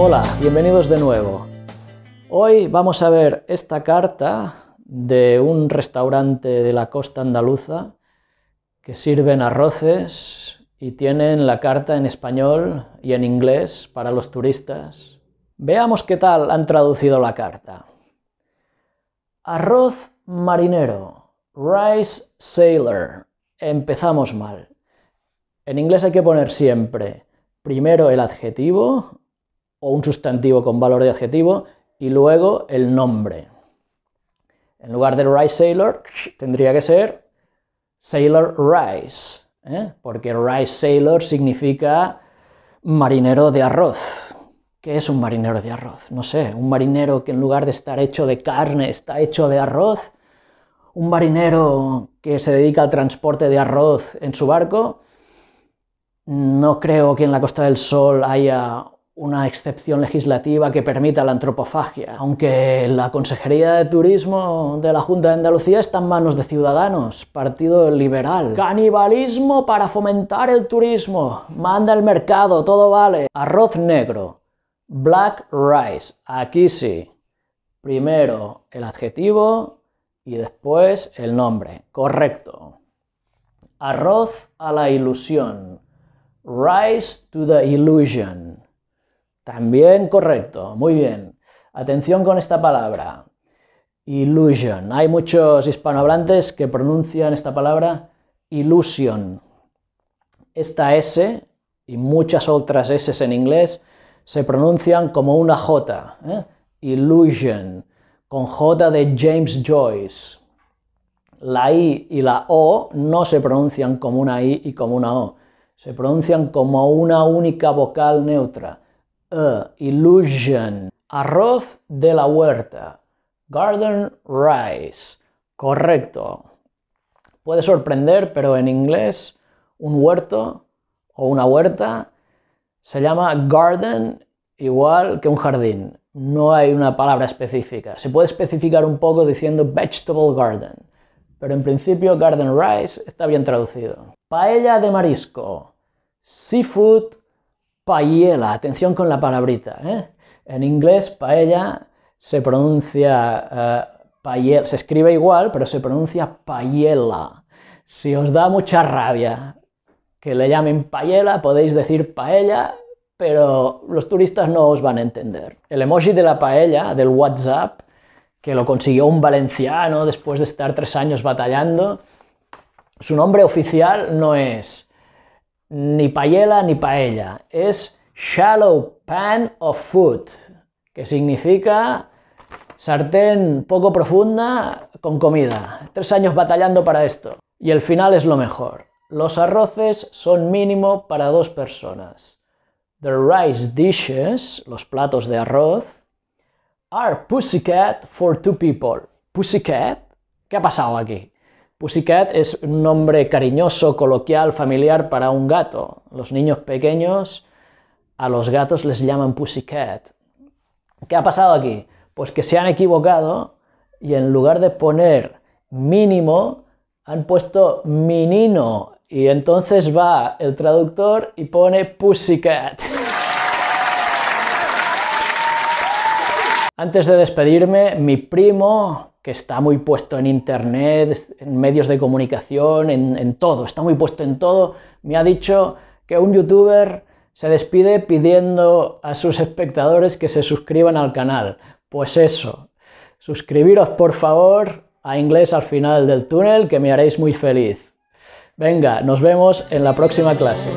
Hola, bienvenidos de nuevo. Hoy vamos a ver esta carta de un restaurante de la costa andaluza que sirven arroces y tienen la carta en español y en inglés para los turistas. Veamos qué tal han traducido la carta. Arroz marinero, rice sailor. Empezamos mal. En inglés hay que poner siempre primero el adjetivo, o un sustantivo con valor de adjetivo y luego el nombre. En lugar de rice sailor, tendría que ser sailor rice, ¿eh? porque rice sailor significa marinero de arroz. ¿Qué es un marinero de arroz? No sé, un marinero que en lugar de estar hecho de carne está hecho de arroz. Un marinero que se dedica al transporte de arroz en su barco. No creo que en la Costa del Sol haya una excepción legislativa que permita la antropofagia, aunque la Consejería de Turismo de la Junta de Andalucía está en manos de Ciudadanos, Partido Liberal. Canibalismo para fomentar el turismo, manda el mercado, todo vale. Arroz negro, black rice, aquí sí. Primero el adjetivo y después el nombre, correcto. Arroz a la ilusión, rice to the illusion. También correcto, muy bien. Atención con esta palabra. Illusion. Hay muchos hispanohablantes que pronuncian esta palabra ilusion. Esta S y muchas otras S en inglés se pronuncian como una J. ¿eh? Illusion. Con J de James Joyce. La I y la O no se pronuncian como una I y como una O. Se pronuncian como una única vocal neutra illusion. Arroz de la huerta. Garden rice. Correcto. Puede sorprender, pero en inglés un huerto o una huerta se llama garden igual que un jardín. No hay una palabra específica. Se puede especificar un poco diciendo vegetable garden, pero en principio garden rice está bien traducido. Paella de marisco. Seafood paella, atención con la palabrita. ¿eh? En inglés, paella se pronuncia eh, paella, se escribe igual, pero se pronuncia paella. Si os da mucha rabia que le llamen paella, podéis decir paella, pero los turistas no os van a entender. El emoji de la paella, del WhatsApp, que lo consiguió un valenciano después de estar tres años batallando, su nombre oficial no es ni paella ni paella, es shallow pan of food, que significa sartén poco profunda con comida. Tres años batallando para esto. Y el final es lo mejor. Los arroces son mínimo para dos personas. The rice dishes, los platos de arroz, are pussycat for two people. Pussycat, ¿qué ha pasado aquí? Pussycat es un nombre cariñoso, coloquial, familiar para un gato. Los niños pequeños a los gatos les llaman Pussycat. ¿Qué ha pasado aquí? Pues que se han equivocado y en lugar de poner mínimo han puesto minino. y entonces va el traductor y pone Pussycat. Antes de despedirme, mi primo que está muy puesto en internet, en medios de comunicación, en, todo, está muy puesto en todo, me ha dicho que un youtuber se despide pidiendo a sus espectadores que se suscriban al canal. Pues eso, suscribiros por favor a Inglés al final del túnel, que me haréis muy feliz. Venga, nos vemos en la próxima clase.